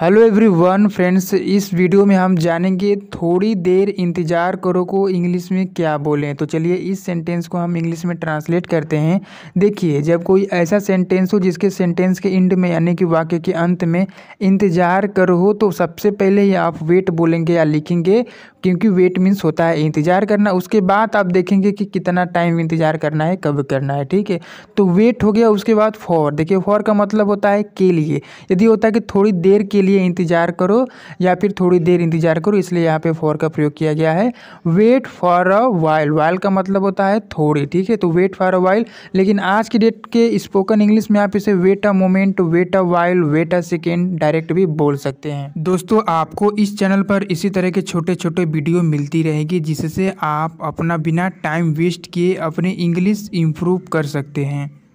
hello everyone friends इस video में हम जानेंगे थोड़ी देर इंतज़ार करो को इंग्लिश में क्या बोलें तो चलिए इस सेंटेंस को हम इंग्लिश में ट्रांसलेट करते हैं देखिए जब कोई ऐसा सेंटेंस हो जिसके सेंटेंस के एंड में यानी कि वाक्य के अंत में इंतज़ार करो हो तो सबसे पहले ही आप वेट बोलेंगे या लिखेंगे क्योंकि वेट मीन्स होता है इंतज़ार करना उसके बाद आप देखेंगे कि कितना टाइम इंतज़ार करना है कब करना है ठीक है तो वेट हो गया उसके बाद फॉर देखिए फॉर का मतलब होता है के लिए यदि होता है कि थोड़ी देर के लिए इंतज़ार करो या फिर थोड़ी देर इंतज़ार करो इसलिए यहाँ पे फॉर का प्रयोग किया गया है wait for a while while का मतलब होता है थोड़ी ठीक है तो वेट फॉर अ वाइल लेकिन आज की डेट के स्पोकन इंग्लिश में आप इसे wait a moment wait a while wait a second direct भी बोल सकते हैं दोस्तों आपको इस चैनल पर इसी तरह के छोटे छोटे वीडियो मिलती रहेगी जिससे आप अपना बिना टाइम वेस्ट किए अपने इंग्लिश इम्प्रूव कर सकते हैं